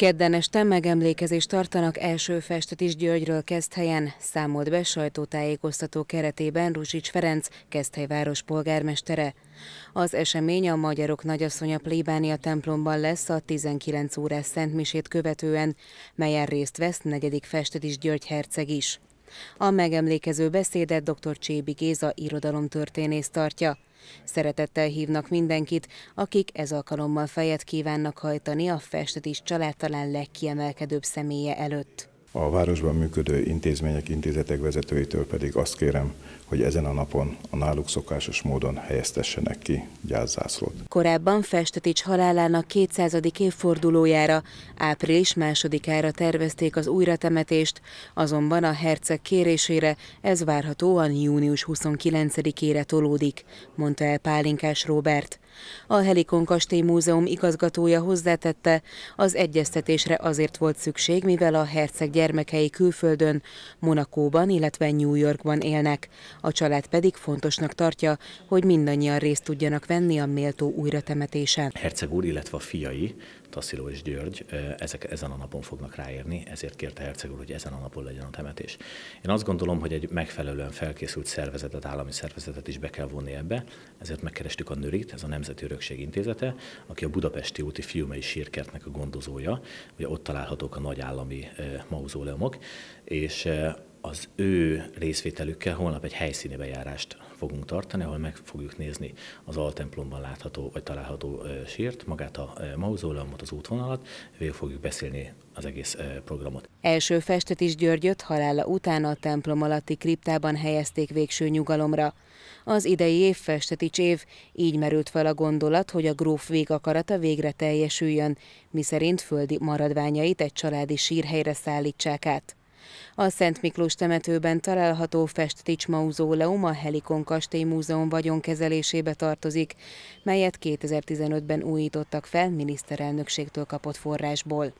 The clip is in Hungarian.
Kedden este megemlékezést tartanak első festet is Györgyről Keszthelyen, számolt be sajtótájékoztató keretében Ruzsics Ferenc, Keszthely város polgármestere. Az esemény a Magyarok Nagyasszonya plébánia templomban lesz a 19 órás szentmisét követően, melyen részt vesz negyedik festet is György herceg is. A megemlékező beszédet dr. Csébi Géza irodalomtörténész tartja. Szeretettel hívnak mindenkit, akik ez alkalommal fejet kívánnak hajtani a festetés család talán legkiemelkedőbb személye előtt. A városban működő intézmények, intézetek vezetőitől pedig azt kérem, hogy ezen a napon a náluk szokásos módon helyeztessenek ki gyászzászlót. Korábban Festetics halálának 200. évfordulójára, április másodikára tervezték az újratemetést, azonban a herceg kérésére ez várhatóan június 29-ére tolódik, mondta el Pálinkás Róbert. A Helikon Kastély Múzeum igazgatója hozzátette, az egyeztetésre azért volt szükség, mivel a herceg gyermekei külföldön, Monakóban, illetve New Yorkban élnek. A család pedig fontosnak tartja, hogy mindannyian részt tudjanak venni a méltó újratemetésen. Herceg úr, illetve a fiai, Tassziló és György, ezek ezen a napon fognak ráérni, ezért kérte Herceg úr, hogy ezen a napon legyen a temetés. Én azt gondolom, hogy egy megfelelően felkészült szervezetet, állami szervezetet is be kell vonni ebbe, ezért megkerestük a Nürit, ez a Nemzeti Örökség Intézete, aki a Budapesti úti fiumei sírkertnek a gondozója, ugye ott találhatók a nagy állami mauzóleumok, múzeumok, és eh, az ő részvételükkel holnap egy helyszíni bejárást fogunk tartani, ahol meg fogjuk nézni az altemplomban látható vagy található sírt, magát a mauzóleumot, az útvonalat, végül fogjuk beszélni az egész programot. Első festet is Györgyöt halála után a templom alatti kriptában helyezték végső nyugalomra. Az idei év festetics év, így merült fel a gondolat, hogy a gróf végakarata végre teljesüljön, miszerint földi maradványait egy családi sírhelyre szállítsák át. A Szent Miklós temetőben található Festtics mauzóleum a Helikon Kastély Múzeum vagyonkezelésébe tartozik, melyet 2015-ben újítottak fel miniszterelnökségtől kapott forrásból.